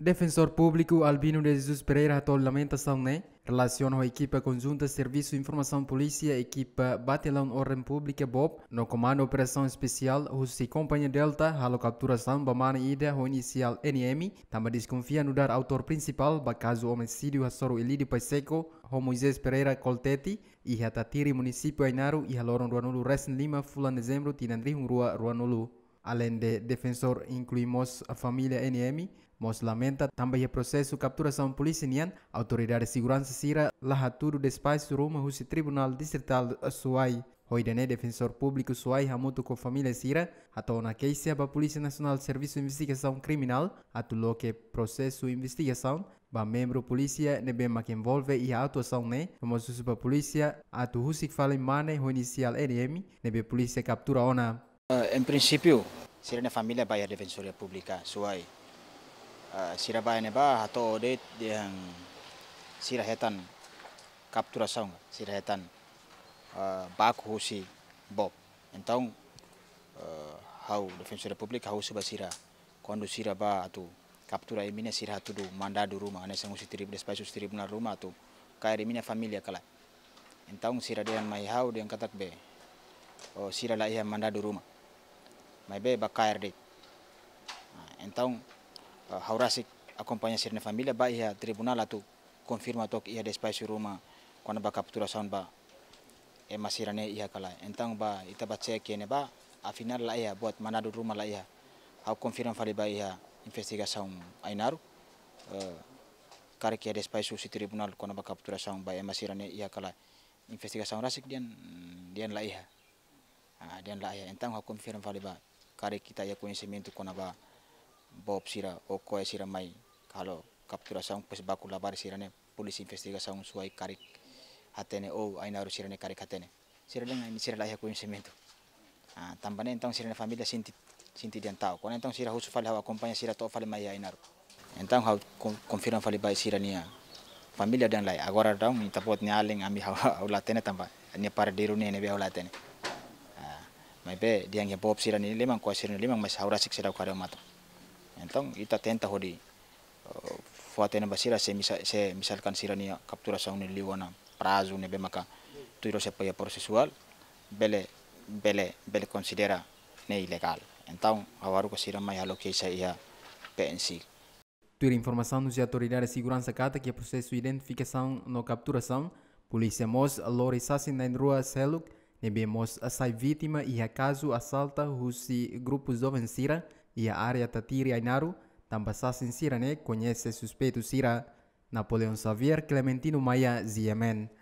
Defensor Público Albino de Jesus Pereira atualmente lamentação, né? a equipa conjunta Serviço de Informação Polícia, equipa Batalhão Ordem Pública BOP, no comando Operação Especial, Russi Companhia Delta, a capturação, bamana ida, o inicial NM, também desconfia no dar autor principal, caso homicídio a Soro Elidio o Moisés Pereira Colteti, e Ratatiri Município Ainaru, e haloram Ruanulu Recen Lima, Fulano Dezembro, Tinandri Rua Ruanulu. Além de defensor, incluimos a familia NM, mas lamenta também o processo de capturação policial. la autoridade de segurança Sira Lahaturu de despacho rumo ao Tribunal Distrital Suai. ne defensor público Suai Hamuto com família Sira, atou na queixa para Policía Polícia Nacional Servicio de Investigación Criminal, atulou que proceso de ba membro polícia nebe más que envolve e a atuação ne famoso para polícia atu husik fale mane ho inicial NM ne policía. captura ona Eh, en principio, sirene familia bayar defensoria pública suai. Eh, sira bayar ba atau audit yang sira hetan captura saung sira hetan eh, bak husi bob. Então hau defensoria pública hau suba sira kondu sira ba atu captura emine sira atu do mandado rumah ane sangusi tribu despacho tribunal rumah atu kair emine familia kala. Então sira dean mai hau dean katak be. Oh, sira lah ia mandado rumah mai be bakayar de ah, então ah, haurasik acompanha ser na família ba ia tribunal atu confirma tok ia de espaço ruma quando ba capturação ba e masirane ia kala então ba ita ba check ne ba afinal la ia buat manado rumah la ia au confirma fale ba ia investigação ainaru eh, kare kia de si tribunal quando ba capturação ba e masirane ia kala investigação rasik dian dian la ia ah, dian la ia então hukum konfirman fale ba kare kita ya conhecimento ba bob sira o koe sira mai kalau capturação pes baku labar sira ne polisi investigação suai kare atene o aina ru sira ne kare katene sira lenga ini sira lai conhecimento ah tambane então sira ne familia sinti sinti tau. kono então sira husu fale hawa kompanya sira to fale mai aina ru então hau confirma fale bai sira nia familia dan lai agora dão minta pot ne aleng ami hawa ulatene tamba ne para diru ne ne be ulatene be diang yang pop siran ini limang kuas siran limang mas haura sik sirau karyo mato entong ita tenta hodi eh, fuatena basira se misa se misalkan sirani kaptura sauni liwana prazu nebe maka tuiro se paya prosesual bele bele bele considera ne ilegal Entong awaru ko siran mai halo keisa ia PNC Ter informação nos autoridades de segurança cata que é processo de identificação no capturação. Polícia Mos, Lori sasin na rua Seluk, Nebemos sai vítima e acaso assalta os grupos jovem Sira e a área Tatiri Ainaru, também em Sira, né? Conhece suspeito Sira, Napoleão Xavier, Clementino Maia, Ziemen.